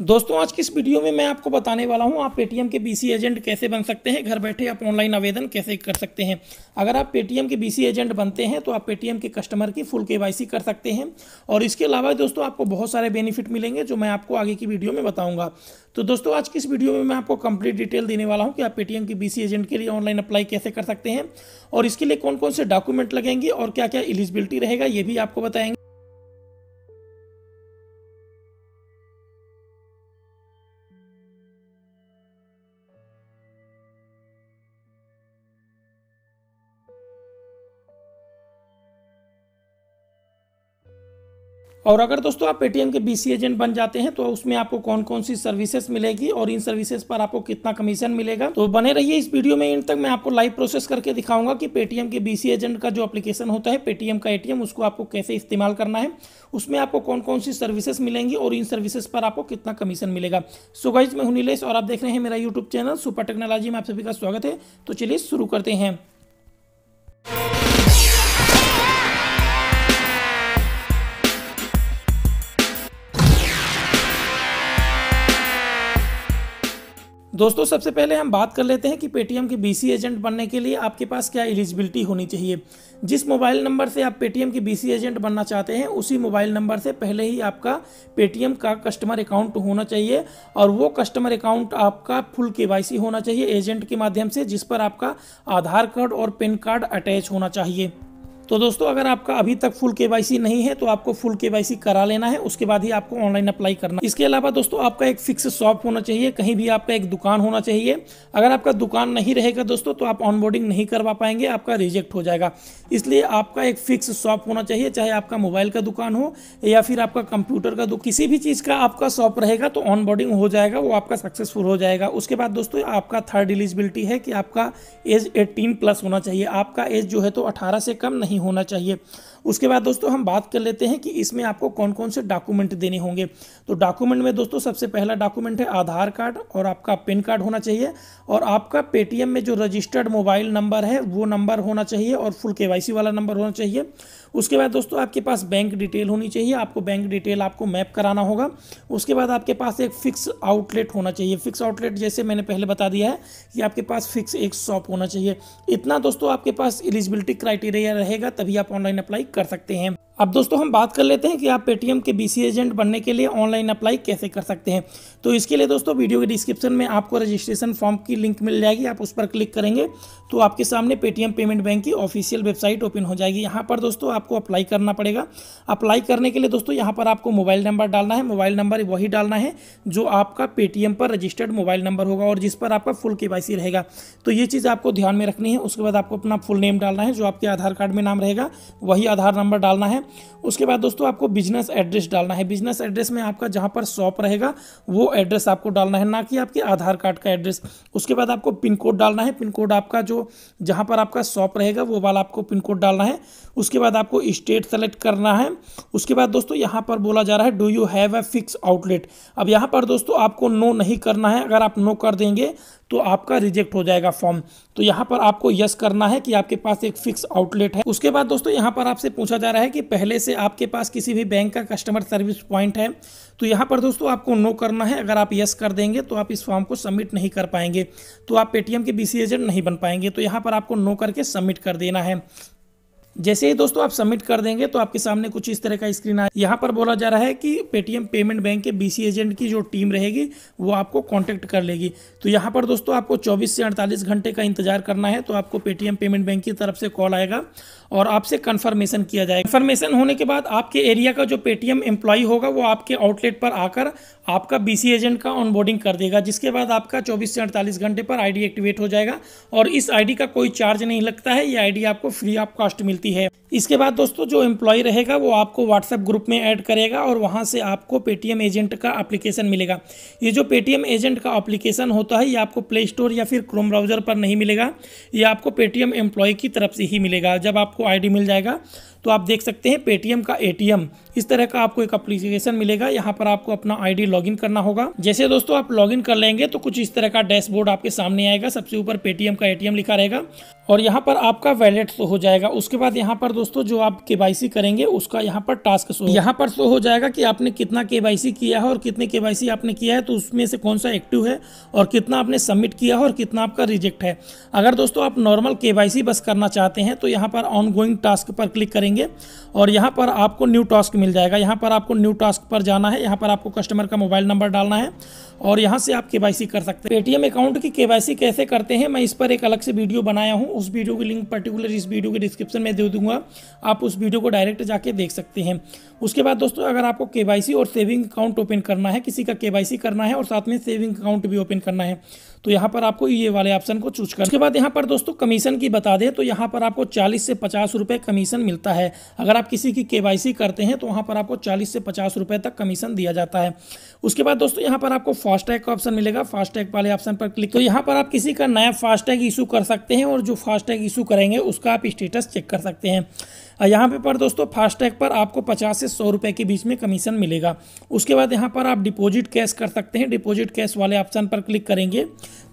दोस्तों आज की इस वीडियो में मैं आपको बताने वाला हूं आप पेटीएम के बीसी एजेंट कैसे बन सकते हैं घर बैठे आप ऑनलाइन आवेदन कैसे कर सकते हैं अगर आप पेटीएम के बीसी एजेंट बनते हैं तो आप पेटीएम के कस्टमर की फुल केवाईसी कर सकते हैं और इसके अलावा दोस्तों आपको बहुत सारे बेनिफिट मिलेंगे जो मैं आपको आगे की वीडियो में बताऊँगा तो दोस्तों आज की इस वीडियो में मैं आपको कंप्लीट डिटेल देने वाला हूँ कि आप पेटीएम के बी एजेंट के लिए ऑनलाइन अप्लाई कैसे कर सकते हैं और इसके लिए कौन कौन से डॉक्यूमेंट लगेंगे और क्या क्या एलिजिबिलिटी रहेगा ये भी आपको बताएंगे और अगर दोस्तों आप पेटीएम के बीसी एजेंट बन जाते हैं तो उसमें आपको कौन कौन सी सर्विसेज मिलेगी और इन सर्विसेज पर आपको कितना कमीशन मिलेगा तो बने रहिए इस वीडियो में इन तक मैं आपको लाइव प्रोसेस करके दिखाऊंगा कि पेटीएम के बीसी एजेंट का जो एप्लीकेशन होता है पेटीएम का ए उसको आपको कैसे इस्तेमाल करना है उसमें आपको कौन कौन सी सर्विसेज मिलेंगी और इन सर्विसेज पर आपको कितना कमीशन मिलेगा सो गाइज मैं और आप देख रहे हैं मेरा यूट्यूब चैनल सुपर टेक्नोलॉजी में आप सभी का स्वागत है तो चलिए शुरू करते हैं दोस्तों सबसे पहले हम बात कर लेते हैं कि पेटीएम के बीसी एजेंट बनने के लिए आपके पास क्या एलिजिबिलिटी होनी चाहिए जिस मोबाइल नंबर से आप पेटीएम के बीसी एजेंट बनना चाहते हैं उसी मोबाइल नंबर से पहले ही आपका पेटीएम का कस्टमर अकाउंट होना चाहिए और वो कस्टमर अकाउंट आपका फुल के होना चाहिए एजेंट के माध्यम से जिस पर आपका आधार कार्ड और पेन कार्ड अटैच होना चाहिए तो दोस्तों अगर आपका अभी तक फुल के नहीं है तो आपको फुल के करा लेना है उसके बाद ही आपको ऑनलाइन अप्लाई करना इसके अलावा दोस्तों आपका एक फिक्स शॉप होना चाहिए कहीं भी आपका एक दुकान होना चाहिए अगर आपका दुकान नहीं रहेगा दोस्तों तो आप ऑनबोर्डिंग नहीं करवा पाएंगे आपका रिजेक्ट हो जाएगा इसलिए आपका एक फिक्स शॉप होना चाहिए चाहे आपका मोबाइल का दुकान हो या फिर आपका कंप्यूटर का दुकान किसी भी चीज़ का आपका शॉप रहेगा तो ऑनबोर्डिंग हो जाएगा वो आपका सक्सेसफुल हो जाएगा उसके बाद दोस्तों आपका थर्ड एलिजिबिलिटी है कि आपका एज एटीन प्लस होना चाहिए आपका एज जो है तो अठारह से कम नहीं नहीं होना चाहिए उसके बाद दोस्तों हम बात कर लेते हैं कि इसमें आपको कौन कौन से डॉक्यूमेंट देने होंगे तो डॉक्यूमेंट में दोस्तों सबसे पहला डॉक्यूमेंट है आधार कार्ड और आपका पेन कार्ड होना चाहिए और आपका पेटीएम में जो रजिस्टर्ड मोबाइल नंबर है वो नंबर होना चाहिए और फुल के वाला नंबर होना चाहिए उसके बाद दोस्तों आपके पास बैंक डिटेल होनी चाहिए आपको बैंक डिटेल आपको मैप कराना होगा उसके बाद आपके पास एक फिक्स आउटलेट होना चाहिए फिक्स आउटलेट जैसे मैंने पहले बता दिया है कि आपके पास फिक्स एक शॉप होना चाहिए इतना दोस्तों आपके पास एलिजिबिलिटी क्राइटेरिया रहेगा तभी आप ऑनलाइन अप्लाई कर सकते हैं अब दोस्तों हम बात कर लेते हैं कि आप पेटीएम के बीसी एजेंट बनने के लिए ऑनलाइन अप्लाई कैसे कर सकते हैं तो इसके लिए दोस्तों वीडियो के डिस्क्रिप्शन में आपको रजिस्ट्रेशन फॉर्म की लिंक मिल जाएगी आप उस पर क्लिक करेंगे तो आपके सामने पेटीएम पेमेंट बैंक की ऑफिशियल वेबसाइट ओपन हो जाएगी यहाँ पर दोस्तों आपको अप्लाई करना पड़ेगा अप्लाई करने के लिए दोस्तों यहाँ पर आपको मोबाइल नंबर डालना है मोबाइल नंबर वही डालना है जो आपका पेटीएम पर रजिस्टर्ड मोबाइल नंबर होगा और जिस पर आपका फुल के रहेगा तो ये चीज़ आपको ध्यान में रखनी है उसके बाद आपको अपना फुल नेम डालना है जो आपके आधार कार्ड में नाम रहेगा वही आधार नंबर डालना है उसके बाद दोस्तों आपको बिजनेस एड्रेस डालना है बिजनेस एड्रेस में आपका जहाँ पर शॉप रहेगा वो एड्रेस आपको डालना है ना कि आपके आधार कार्ड का एड्रेस उसके बाद आपको पिन कोड डालना है पिन कोड आपका जो जहाँ पर आपका शॉप रहेगा वो वाला आपको पिन कोड डालना है उसके बाद आपको स्टेट सेलेक्ट करना है उसके बाद दोस्तों यहाँ पर बोला जा रहा है do you have a fix outlet अब यहाँ पर दोस्तों आपको नो नहीं करना है अगर आप नो कर देंगे तो आपका रिजेक्ट हो जाएगा फॉर्म तो यहाँ पर आपको यस करना है कि आपके पास एक फिक्स आउटलेट है उसके बाद दोस्तों यहाँ पर आपसे पूछा जा रहा है कि पहले से आपके पास किसी भी बैंक का कस्टमर सर्विस पॉइंट है तो यहाँ पर दोस्तों आपको नो करना है अगर आप यस कर देंगे तो आप इस फॉर्म को सबमिट नहीं कर पाएंगे तो आप पेटीएम के बी एजेंट नहीं बन पाएंगे तो यहाँ पर आपको नो करके सबमिट कर देना है जैसे ही दोस्तों आप सबमिट कर देंगे तो आपके सामने कुछ इस तरह का स्क्रीन आया यहाँ पर बोला जा रहा है कि पेटीएम पेमेंट बैंक के बीसी एजेंट की जो टीम रहेगी वो आपको कॉन्टैक्ट कर लेगी तो यहाँ पर दोस्तों आपको 24 से 48 घंटे का इंतजार करना है तो आपको पेटीएम पेमेंट बैंक की तरफ से कॉल आएगा और आपसे कन्फर्मेशन किया जाएगा कन्फर्मेशन होने के बाद आपके एरिया का जो पेटीएम एम्प्लॉय होगा वो आपके आउटलेट पर आकर आपका बीसी एजेंट का ऑनबोर्डिंग कर देगा जिसके बाद आपका 24 से अड़तालीस घंटे पर आईडी एक्टिवेट हो जाएगा और इस आईडी का कोई चार्ज नहीं लगता है ये आईडी आपको फ्री ऑफ कॉस्ट मिलती सकती है इसके बाद दोस्तों जो एम्प्लॉय रहेगा वो आपको व्हाट्सएप ग्रुप में ऐड करेगा और वहाँ से आपको पेटीएम एजेंट का अप्लीकेशन मिलेगा ये जो पेटीएम एजेंट का अप्लीकेशन होता है ये आपको प्ले स्टोर या फिर क्रोम ब्राउज़र पर नहीं मिलेगा ये आपको पेटीएम एम्प्लॉय की तरफ से ही मिलेगा जब आपको आई मिल जाएगा तो आप देख सकते हैं पेटीएम का ए इस तरह का आपको एक अप्लीकेशन मिलेगा यहाँ पर आपको अपना आईडी लॉगिन करना होगा जैसे दोस्तों आप लॉगिन कर लेंगे तो कुछ इस तरह का डैशबोर्ड आपके सामने आएगा सबसे ऊपर पेटीएम का ए लिखा रहेगा और यहाँ पर आपका वैलेट शो हो जाएगा उसके बाद यहाँ पर दोस्तों जो आप के करेंगे उसका यहाँ पर टास्क शो यहाँ पर शो हो जाएगा कि आपने कितना के किया है और कितने के आपने किया है तो उसमें से कौन सा एक्टिव है और कितना आपने सबमिट किया है और कितना आपका रिजेक्ट है अगर दोस्तों आप नॉर्मल के बस करना चाहते हैं तो यहाँ पर ऑन गोइंग टास्क पर क्लिक करेंगे करेंगे और यहाँ पर आपको न्यू टास्क मिल जाएगा यहाँ पर आपको न्यू टास्क पर जाना है यहाँ पर आपको कस्टमर का मोबाइल नंबर डालना है और यहाँ से आप के कर सकते हैं पेटीएम अकाउंट की के कैसे करते हैं मैं इस पर एक अलग से वीडियो बनाया हूँ उस वीडियो की लिंक पर्टिकुलर इस वीडियो के डिस्क्रिप्शन में दे दूंगा आप उस वीडियो को डायरेक्ट जाके देख सकते हैं उसके बाद दोस्तों अगर आपको के और सेविंग अकाउंट ओपन करना है किसी का के करना है और साथ में सेविंग अकाउंट भी ओपन करना है तो यहाँ पर आपको ये वाले ऑप्शन को चूज कर उसके बाद यहाँ पर दोस्तों कमीशन की बता दें तो यहाँ पर आपको चालीस से पचास रुपये कमीशन मिलता है है अगर आप किसी की के करते हैं तो वहाँ पर आपको चालीस से पचास रुपये तक कमीशन दिया जाता है उसके बाद दोस्तों यहाँ पर आपको फास्टैग का ऑप्शन मिलेगा फास्टैग वाले ऑप्शन पर क्लिक तो यहाँ पर आप किसी का नया फास्टैग इशू कर सकते हैं और जो फास्टैग इशू करेंगे उसका आप स्टेटस चेक कर सकते हैं यहाँ पे पर दोस्तों फास्टैग पर आपको पचास से सौ रुपये के बीच में कमीशन मिलेगा उसके बाद यहाँ पर आप डिपॉजिट कैश कर सकते हैं डिपॉजिट कैश वाले ऑप्शन पर क्लिक करेंगे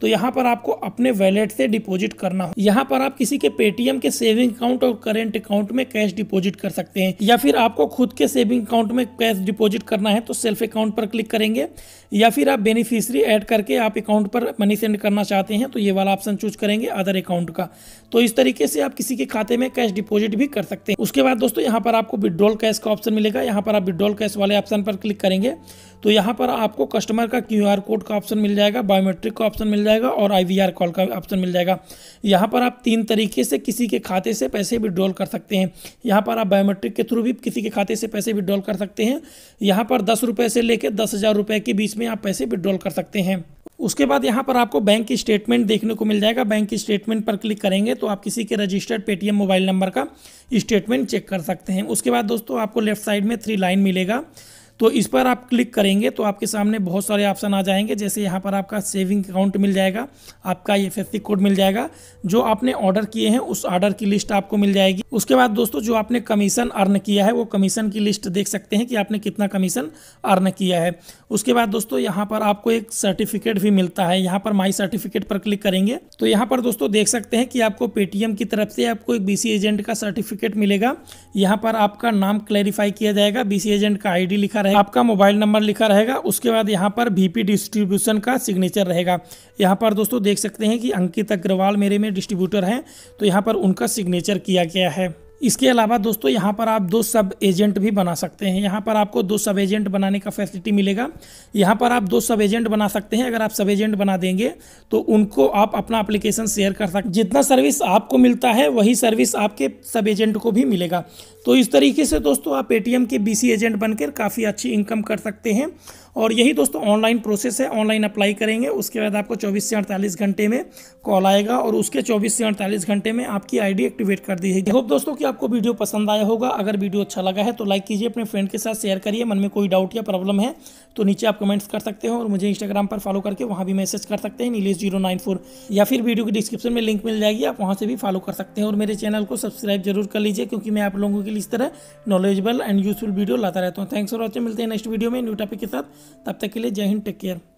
तो यहाँ पर आपको अपने वैलेट से डिपॉजिट करना हो यहाँ पर आप किसी के पेटीएम के सेविंग अकाउंट और करेंट अकाउंट में कैश डिपॉजिट कर सकते हैं या फिर आपको खुद के सेविंग अकाउंट में कैश डिपॉजिट करना है तो सेल्फ अकाउंट पर क्लिक करेंगे या फिर आप बेनिफिशरी ऐड करके आप अकाउंट पर मनी सेंड करना चाहते हैं तो ये वाला ऑप्शन चूज करेंगे अदर अकाउंट का तो इस तरीके से आप किसी के खाते में कैश डिपॉजिट भी कर सकते हैं हैं उसके बाद दोस्तों यहाँ पर आपको विड्रॉल कैश का ऑप्शन मिलेगा यहाँ पर आप विड्रॉल कैश वाले ऑप्शन पर क्लिक करेंगे तो यहाँ पर आपको कस्टमर का क्यू आर कोड का ऑप्शन मिल जाएगा बायोमेट्रिक का ऑप्शन मिल जाएगा और आई वी आर कॉल का ऑप्शन मिल जाएगा यहाँ पर आप तीन तरीके से किसी के खाते से पैसे विड्रॉल कर सकते हैं यहाँ पर आप बायोमेट्रिक के थ्रू भी किसी के खाते से पैसे विड्रॉल कर सकते हैं यहाँ पर दस रुपये से लेकर दस हज़ार रुपये के बीच में आप पैसे विड्रॉल कर सकते हैं उसके बाद यहाँ पर आपको बैंक की स्टेटमेंट देखने को मिल जाएगा बैंक की स्टेटमेंट पर क्लिक करेंगे तो आप किसी के रजिस्टर्ड पेटीएम मोबाइल नंबर का स्टेटमेंट चेक कर सकते हैं उसके बाद दोस्तों आपको लेफ्ट साइड में थ्री लाइन मिलेगा तो इस पर आप क्लिक करेंगे तो आपके सामने बहुत सारे ऑप्शन आ जाएंगे जैसे यहाँ पर आपका सेविंग अकाउंट मिल जाएगा आपका एफ कोड मिल जाएगा जो आपने ऑर्डर किए हैं उस ऑर्डर की लिस्ट आपको मिल जाएगी उसके बाद दोस्तों जो आपने कमीशन अर्न किया है वो कमीशन की लिस्ट देख सकते हैं कि आपने कितना कमीशन अर्न किया है उसके बाद दोस्तों यहाँ पर आपको एक सर्टिफिकेट भी मिलता है यहाँ पर माई सर्टिफिकेट पर क्लिक करेंगे तो यहाँ पर दोस्तों देख सकते हैं कि आपको पेटीएम की तरफ से आपको एक बीसी एजेंट का सर्टिफिकेट मिलेगा यहाँ पर आपका नाम क्लैरिफाई किया जाएगा बीसी एजेंट का आई लिखा रहेगा आपका मोबाइल नंबर लिखा रहेगा उसके बाद यहाँ पर वी डिस्ट्रीब्यूशन का सिग्नेचर रहेगा यहाँ पर दोस्तों देख सकते हैं कि अंकित अग्रवाल मेरे में डिस्ट्रीब्यूटर हैं तो यहाँ पर उनका सिग्नेचर किया गया है इसके अलावा दोस्तों यहाँ पर आप दो सब एजेंट भी बना सकते हैं यहाँ पर आपको दो सब एजेंट बनाने का फैसिलिटी मिलेगा यहाँ पर आप दो सब एजेंट बना सकते हैं अगर आप सब एजेंट बना देंगे तो उनको आप अपना एप्लीकेशन शेयर कर सकते जितना सर्विस आपको मिलता है वही सर्विस आपके सब एजेंट को भी मिलेगा तो इस तरीके से दोस्तों आप पेटीएम के बी एजेंट बनकर काफ़ी अच्छी इनकम कर सकते हैं और यही दोस्तों ऑनलाइन प्रोसेस है ऑनलाइन अप्लाई करेंगे उसके बाद आपको चौबीस से अड़तालीस घंटे में कॉल आएगा और उसके चौबीस से अड़तालीस घंटे में आपकी आईडी एक्टिवेट कर दी होप दोस्तों कि आपको वीडियो पसंद आया होगा अगर वीडियो अच्छा लगा है तो लाइक कीजिए अपने फ्रेंड के साथ शेयर करिए मन में कोई डाउट या प्रॉब्लम है तो नीचे आप कमेंट्स कर सकते हैं और मुझे इंस्टाग्राम पर फॉलो करके वहाँ भी मैसेज कर सकते हैं नीलेज जीरो नाइन फोर या फिर वीडियो की डिस्क्रिप्शन में लिंक मिल जाएगी आप वहाँ से भी फॉलो कर सकते हैं और मेरे चैनल को सब्सक्राइब जरूर कर लीजिए क्योंकि मैं आप लोगों के लिए इस तरह नॉलेजेबल एंड यूजफुल वीडियो लाता रहता हूँ थैंक्स फॉर वॉचिंग मिलते हैं नेक्स्ट वीडियो में न्यू टॉपिक के साथ तब तक के लिए जय हिंद टेक केयर